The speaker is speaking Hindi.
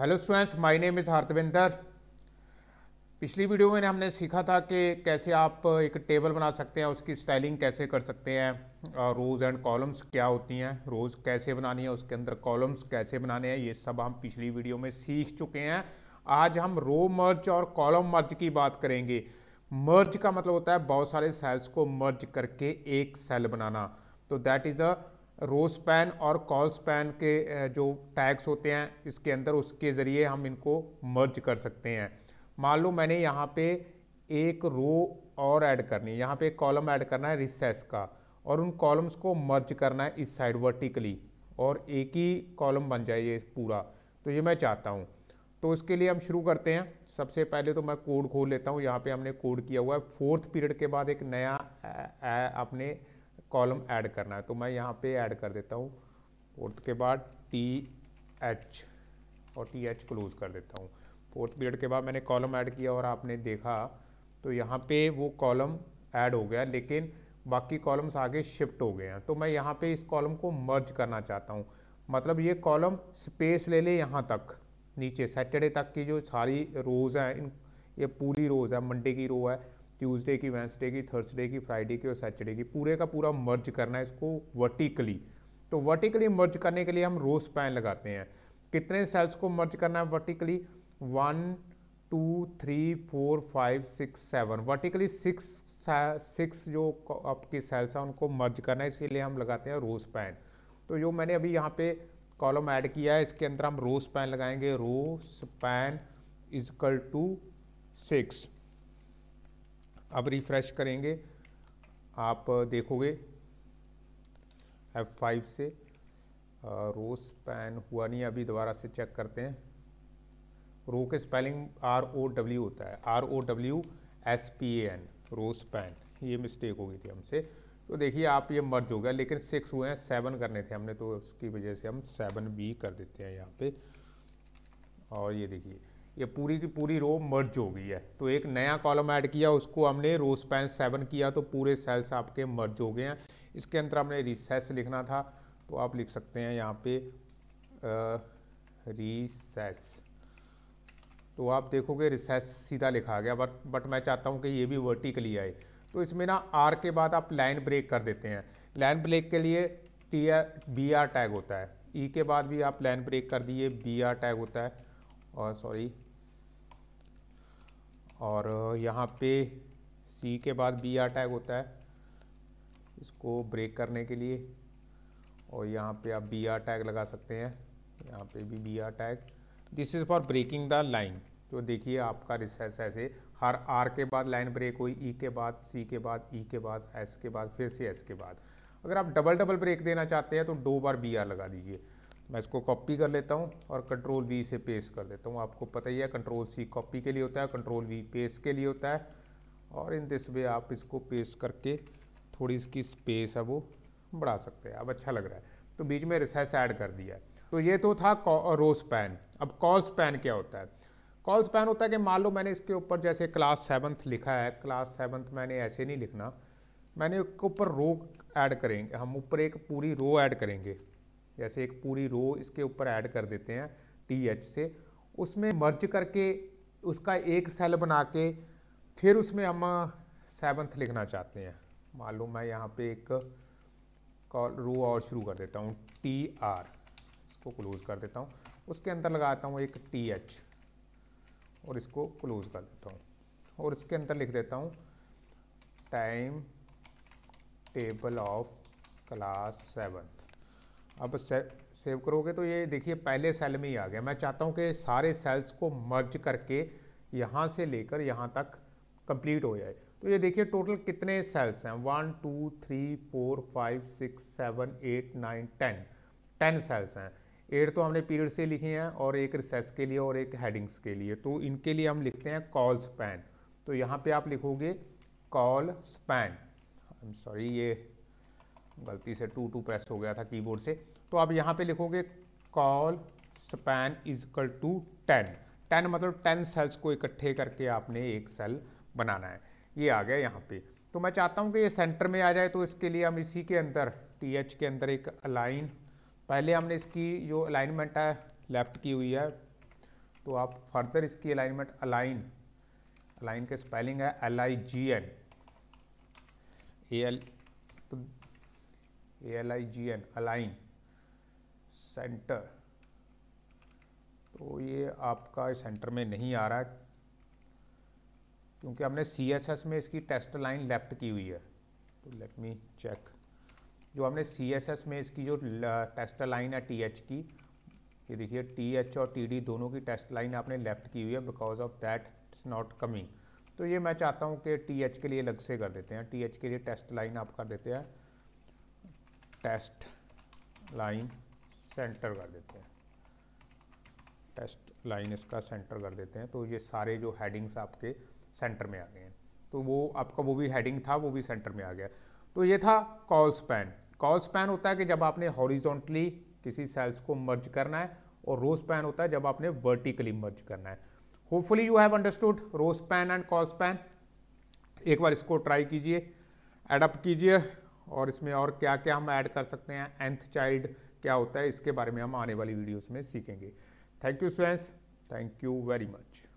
hello students my name is Harthvinder पिछली वीडियो में हमने सीखा था कि कैसे आप एक टेबल बना सकते हैं उसकी स्टाइलिंग कैसे कर सकते हैं रोज़ एंड कॉलम्स क्या होती हैं रोज़ कैसे बनानी है उसके अंदर कॉलम्स कैसे बनाने हैं ये सब हम पिछली वीडियो में सीख चुके हैं आज हम रो मर्ज और कॉलम मर्ज की बात करेंगे मर्ज का मतलब होता है बहुत सारे सेल्स को मर्ज करके एक सेल बनाना तो that is a rowspan और कॉल्स पैन के जो टैग्स होते हैं इसके अंदर उसके ज़रिए हम इनको मर्ज कर सकते हैं मान लो मैंने यहाँ पे एक रो और ऐड करनी है यहाँ पे एक कॉलम ऐड करना है रिसेस का और उन कॉलम्स को मर्ज करना है इस साइड वर्टिकली और एक ही कॉलम बन जाए ये पूरा तो ये मैं चाहता हूँ तो इसके लिए हम शुरू करते हैं सबसे पहले तो मैं कोड खोल लेता हूँ यहाँ पे हमने कोड किया हुआ है फोर्थ पीरियड के बाद एक नया अपने कॉलम ऐड करना है तो मैं यहाँ पे ऐड कर देता हूँ फोर्थ के बाद टी एच और टी एच क्लोज कर देता हूँ फोर्थ पीरियड के बाद मैंने कॉलम ऐड किया और आपने देखा तो यहाँ पे वो कॉलम ऐड हो गया लेकिन बाकी कॉलम्स आगे शिफ्ट हो गए हैं तो मैं यहाँ पे इस कॉलम को मर्ज करना चाहता हूँ मतलब ये कॉलम स्पेस ले ले यहाँ तक नीचे सैटरडे तक की जो सारी रोज़ हैं इन ये पूरी रोज़ है मंडे की रो है ट्यूसडे की वेंसडे की थर्सडे की फ्राइडे की और सैटरडे की पूरे का पूरा मर्ज करना है इसको वर्टिकली तो वर्टिकली मर्ज करने के लिए हम रो स्पैन लगाते हैं कितने सेल्स को मर्ज करना है vertically one two three four five six seven vertically six six जो आपकी सेल्स हैं उनको मर्ज करना है इसके लिए हम लगाते हैं रो स्पैन तो जो मैंने अभी यहाँ पे कॉलम ऐड किया है इसके अंदर हम रो स्पैन लगाएंगे row span equal to six अब रिफ्रेश करेंगे आप देखोगे F5 से रो स्पैन हुआ नहीं अभी दोबारा से चेक करते हैं रो के स्पेलिंग आर ओ डब्ल्यू होता है R O W S P A N row span ये मिस्टेक हो गई थी हमसे तो देखिए आप ये मर्ज हो गया लेकिन सिक्स हुए हैं सेवन करने थे हमने तो उसकी वजह से हम सेवन बी कर देते हैं यहाँ पे और ये देखिए ये पूरी की पूरी रो मर्ज हो गई है तो एक नया कॉलम ऐड किया उसको हमने रो स्पैन सेवन किया तो पूरे सेल्स आपके मर्ज हो गए हैं इसके अंदर हमने रिसेस लिखना था तो आप लिख सकते हैं यहाँ पे रिसेस तो आप देखोगे रिसेस सीधा लिखा गया बट बट मैं चाहता हूँ कि ये भी वर्टिकली आए तो इसमें ना आर के बाद आप लाइन ब्रेक कर देते हैं लाइन ब्रेक के लिए T R B R tag होता है ई e के बाद भी आप लाइन ब्रेक कर दिए बी आर टैग होता है और सॉरी और यहाँ पे सी के बाद बी आर टैग होता है इसको ब्रेक करने के लिए और यहाँ पे आप बी आर टैग लगा सकते हैं यहाँ पे भी B R tag this is for breaking the line तो देखिए आपका रिसेस ऐसे हर आर के बाद लाइन ब्रेक हुई ई e के बाद सी के बाद ई e के बाद एस के बाद फिर से एस के बाद अगर आप डबल डबल ब्रेक देना चाहते हैं तो दो बार बी आर लगा दीजिए मैं इसको कॉपी कर लेता हूँ और कंट्रोल वी से पेस्ट कर देता हूँ आपको पता ही है कंट्रोल सी कॉपी के लिए होता है कंट्रोल वी पेस्ट के लिए होता है और इन दिस वे आप इसको पेस्ट करके थोड़ी इसकी स्पेस है वो बढ़ा सकते हैं अब अच्छा लग रहा है तो बीच में रिसेस ऐड कर दिया है तो ये तो था रोस पैन uh, अब कॉल्स पैन क्या होता है कॉल्स पैन होता है कि मान लो मैंने इसके ऊपर जैसे क्लास सेवन्थ लिखा है क्लास सेवन्थ मैंने ऐसे नहीं लिखना मैंने उसके ऊपर रो ऐड करेंगे हम ऊपर एक पूरी रो ऐड करेंगे जैसे एक पूरी रो इसके ऊपर ऐड कर देते हैं टी एच से उसमें मर्ज करके उसका एक सेल बना के फिर उसमें हम सेवन्थ लिखना चाहते हैं मालूम मैं यहाँ पे एक कॉल रो और शुरू कर देता हूँ टी आर इसको क्लोज़ कर देता हूँ उसके अंदर लगाता हूँ एक टी एच और इसको क्लोज़ कर देता हूँ और इसके अंदर लिख देता हूँ time table of class seventh अब से, सेव करोगे तो ये देखिए पहले सेल में ही आ गया मैं चाहता हूँ कि सारे सेल्स को मर्ज करके यहाँ से लेकर यहाँ तक कंप्लीट हो जाए तो ये देखिए टोटल कितने सेल्स हैं one two three four five six seven eight nine ten ten cells हैं एट तो हमने पीरियड से लिखे हैं और एक रिसेस के लिए और एक हेडिंग्स के लिए तो इनके लिए हम लिखते हैं कॉल स्पैन तो यहाँ पे आप लिखोगे col span I am sorry ये गलती से टू टू प्रेस हो गया था कीबोर्ड से तो आप यहाँ पे लिखोगे col span is equal to ten ten मतलब टेन सेल्स को इकट्ठे करके आपने एक सेल बनाना है ये आ गया यहाँ पे तो मैं चाहता हूँ कि ये सेंटर में आ जाए तो इसके लिए हम इसी के अंदर टी एच के अंदर एक अलाइन पहले हमने इसकी जो अलाइनमेंट है लेफ़्ट की हुई है तो आप फर्दर इसकी अलाइनमेंट अलाइन अलाइन के स्पेलिंग है L I G N A L तो A L I G N align centre तो ये आपका सेंटर में नहीं आ रहा क्योंकि हमने सी एस एस में इसकी टेस्ट लाइन लेफ्ट की हुई है तो लेट मी चेक जो हमने सी एस एस में इसकी जो टेस्ट लाइन है टी एच की ये देखिए टी एच और टी डी दोनों की टेस्ट लाइन आपने लेफ्ट की हुई है because of that it's not coming तो ये मैं चाहता हूँ कि टी एच के लिए अलग से कर देते हैं टी एच के लिए टेस्ट लाइन आप कर देते हैं टेस्ट लाइन सेंटर कर देते हैं टेस्ट लाइन इसका सेंटर कर देते हैं तो ये सारे जो हेडिंग्स आपके सेंटर में आ गए हैं तो वो आपका वो भी हेडिंग था वो भी सेंटर में आ गया तो ये था कॉल स्पैन कॉल स्पैन होता है कि जब आपने हॉरिजॉन्टली किसी सेल्स को मर्ज करना है और रो स्पैन होता है जब आपने वर्टिकली मर्ज करना है hopefully you have understood row span and col span एक बार इसको ट्राई कीजिए एडप्ट कीजिए और इसमें और क्या क्या हम ऐड कर सकते हैं एंथ चाइल्ड क्या होता है इसके बारे में हम आने वाली वीडियोस में सीखेंगे थैंक यू स्वेंस थैंक यू वेरी मच